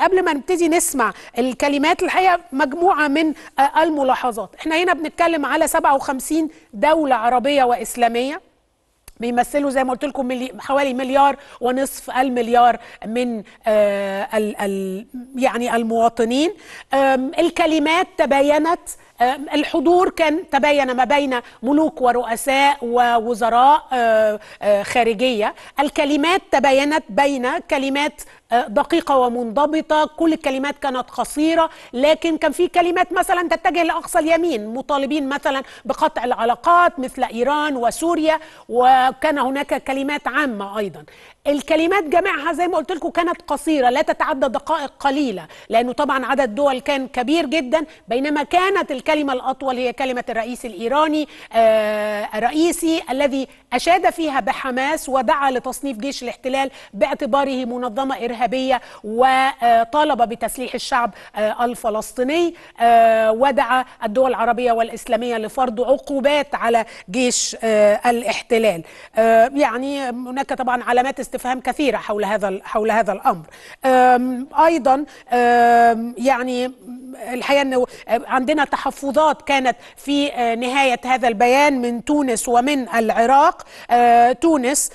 قبل ما نبتدي نسمع الكلمات الحقيقه مجموعه من آه، الملاحظات احنا هنا بنتكلم على 57 دوله عربيه واسلاميه بيمثلوا زي ما قلت لكم ملي حوالي مليار ونصف المليار من آه ال ال يعني المواطنين الكلمات تباينت الحضور كان تباين ما بين ملوك ورؤساء ووزراء آه، آه، خارجية الكلمات تباينت بين كلمات آه، دقيقة ومنضبطة كل الكلمات كانت قصيرة لكن كان في كلمات مثلا تتجه لأقصى اليمين مطالبين مثلا بقطع العلاقات مثل إيران وسوريا وكان هناك كلمات عامة أيضا الكلمات جميعها زي ما قلت لكم كانت قصيرة لا تتعدى دقائق قليلة لأنه طبعا عدد دول كان كبير جدا بينما كانت الكلمة الأطول هي كلمة الرئيس الإيراني آه، الرئيسي الذي أشاد فيها بحماس ودعا لتصنيف جيش الاحتلال باعتباره منظمة إرهابية الإرهابية وطالب بتسليح الشعب آه، الفلسطيني آه، ودعا الدول العربية والإسلامية لفرض عقوبات على جيش آه، الاحتلال يعني هناك طبعا علامات استفهام كثيرة حول هذا حول هذا الأمر أيضا يعني الحقيقة أنه عندنا تحفظات كانت في نهاية هذا البيان من تونس ومن العراق تونس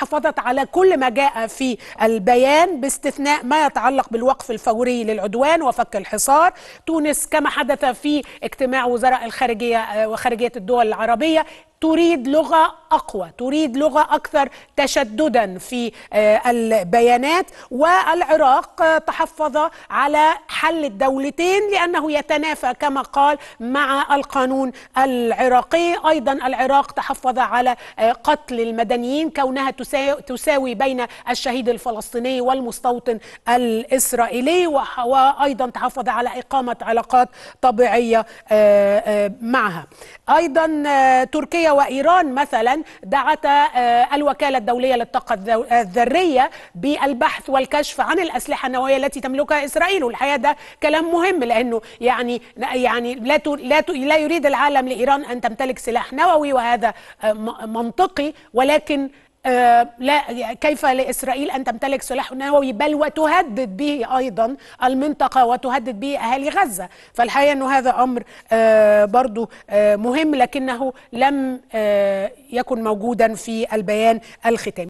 حافظت على كل ما جاء في البيان باستثناء ما يتعلق بالوقف الفوري للعدوان وفك الحصار تونس كما حدث في اجتماع وزراء الخارجية آه، وخارجية الدول العربية تريد لغة أقوى تريد لغة أكثر تشددا في آه، البيانات والعراق آه، تحفظ على حل الدولتين لأنه يتنافى كما قال مع القانون العراقي أيضا العراق تحفظ على قتل المدنيين كونها تس تساوي بين الشهيد الفلسطيني والمستوطن الإسرائيلي وأيضا تحافظ على إقامة علاقات طبيعية آه، آه، معها أيضا آه، تركيا وإيران مثلا دعتا الوكالة الدولية للطاقة الذرية بالبحث والكشف عن الأسلحة النووية التي تملكها إسرائيل والحقيقة ده كلام مهم لأنه يعني يعني لا لا لا يريد العالم لإيران أن تمتلك سلاح نووي وهذا منطقي ولكن آه، لا كيف لإسرائيل أن تمتلك سلاح نووي بل وتهدد به أيضا المنطقة وتهدد به أهالي غزة فالحقيقة أنه هذا أمر آه، برضو آه، مهم لكنه لم يكن موجودا في البيان الختامي